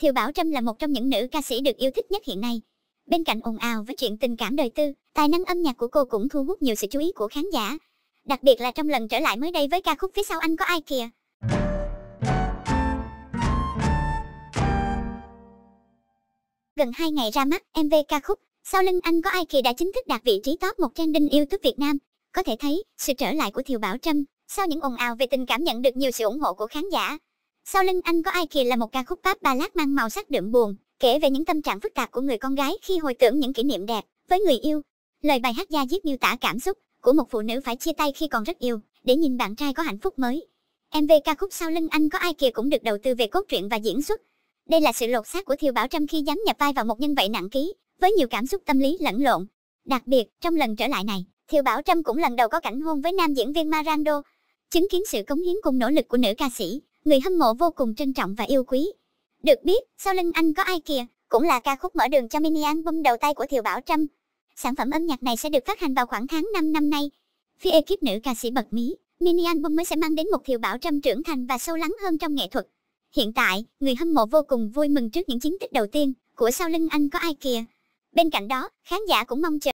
Thiều Bảo Trâm là một trong những nữ ca sĩ được yêu thích nhất hiện nay. Bên cạnh ồn ào với chuyện tình cảm đời tư, tài năng âm nhạc của cô cũng thu hút nhiều sự chú ý của khán giả. Đặc biệt là trong lần trở lại mới đây với ca khúc phía sau anh có ai kìa. Gần 2 ngày ra mắt, MV ca khúc Sau lưng anh có ai kìa đã chính thức đạt vị trí top 1 trending yêu thích Việt Nam. Có thể thấy, sự trở lại của Thiều Bảo Trâm sau những ồn ào về tình cảm nhận được nhiều sự ủng hộ của khán giả. Sau lưng anh có ai kìa là một ca khúc pop ballad mang màu sắc đượm buồn, kể về những tâm trạng phức tạp của người con gái khi hồi tưởng những kỷ niệm đẹp với người yêu. Lời bài hát da diết miêu tả cảm xúc của một phụ nữ phải chia tay khi còn rất yêu để nhìn bạn trai có hạnh phúc mới. MV ca khúc Sau lưng anh có ai kìa cũng được đầu tư về cốt truyện và diễn xuất. Đây là sự lột xác của Thiều Bảo Trâm khi dám nhập vai vào một nhân vậy nặng ký, với nhiều cảm xúc tâm lý lẫn lộn. Đặc biệt, trong lần trở lại này, Thiều Bảo Trâm cũng lần đầu có cảnh hôn với nam diễn viên Marando, chứng kiến sự cống hiến cùng nỗ lực của nữ ca sĩ người hâm mộ vô cùng trân trọng và yêu quý. Được biết, sau lưng anh có ai kìa, cũng là ca khúc mở đường cho mini album đầu tay của Thiều Bảo Trâm. Sản phẩm âm nhạc này sẽ được phát hành vào khoảng tháng 5 năm nay. Phía ekip nữ ca sĩ bật mí, mini album mới sẽ mang đến một Thiều Bảo Trâm trưởng thành và sâu lắng hơn trong nghệ thuật. Hiện tại, người hâm mộ vô cùng vui mừng trước những chiến tích đầu tiên của sau lưng anh có ai kìa. Bên cạnh đó, khán giả cũng mong chờ